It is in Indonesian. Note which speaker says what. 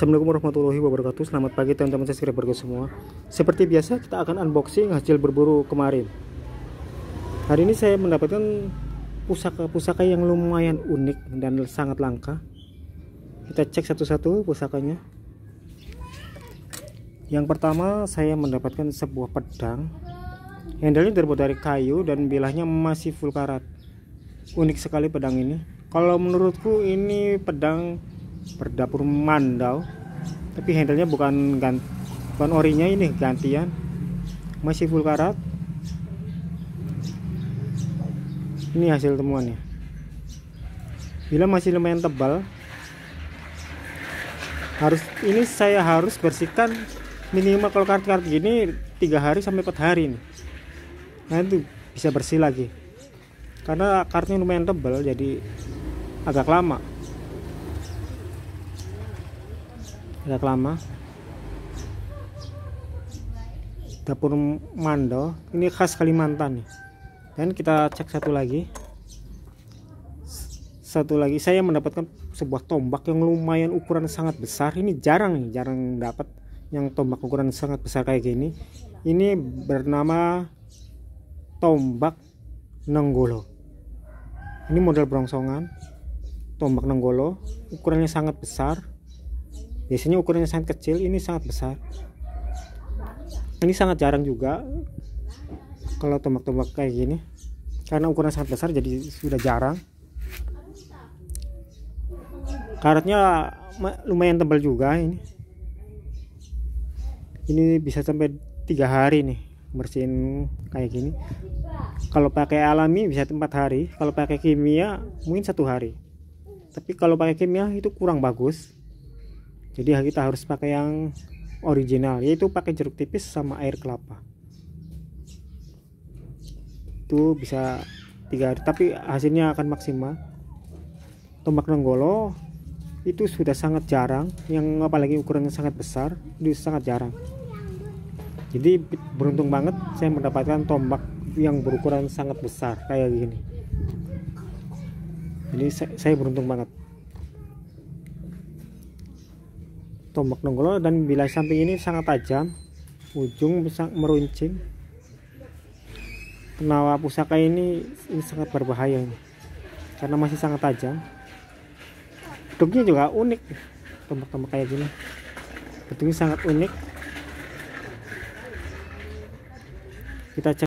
Speaker 1: Assalamualaikum warahmatullahi wabarakatuh Selamat pagi teman-teman subscriber -teman, semua Seperti biasa kita akan unboxing hasil berburu kemarin Hari ini saya mendapatkan pusaka-pusaka yang lumayan unik dan sangat langka Kita cek satu-satu pusakanya Yang pertama saya mendapatkan sebuah pedang Handlenya terbuat dari kayu dan bilahnya masih full karat Unik sekali pedang ini Kalau menurutku ini pedang berdapur mandau tapi handlenya bukan ganti, bukan orinya ini gantian masih full karat ini hasil temuannya bila masih lumayan tebal harus ini saya harus bersihkan minimal kalau kartu kartu gini tiga hari sampai empat hari ini nah itu bisa bersih lagi karena kartunya lumayan tebal jadi agak lama agak lama dapur mando ini khas Kalimantan nih dan kita cek satu lagi satu lagi saya mendapatkan sebuah tombak yang lumayan ukuran sangat besar ini jarang nih jarang dapat yang tombak ukuran sangat besar kayak gini ini bernama tombak nenggolo ini model brongsongan tombak nenggolo ukurannya sangat besar biasanya ukurannya sangat kecil ini sangat besar ini sangat jarang juga kalau tombak-tombak kayak gini karena ukuran sangat besar jadi sudah jarang Karatnya lumayan tebal juga ini ini bisa sampai tiga hari nih bersihin kayak gini kalau pakai alami bisa empat hari kalau pakai kimia mungkin satu hari tapi kalau pakai kimia itu kurang bagus jadi kita harus pakai yang original yaitu pakai jeruk tipis sama air kelapa itu bisa tiga hari tapi hasilnya akan maksimal tombak nenggolo itu sudah sangat jarang yang apalagi ukurannya sangat besar itu sangat jarang jadi beruntung banget saya mendapatkan tombak yang berukuran sangat besar kayak gini jadi saya beruntung banget tombak nongol dan bila samping ini sangat tajam ujung meruncing penawa pusaka ini, ini sangat berbahaya ini. karena masih sangat tajam bentuknya juga unik tombak-tombak kayak gini bentuknya sangat unik kita cek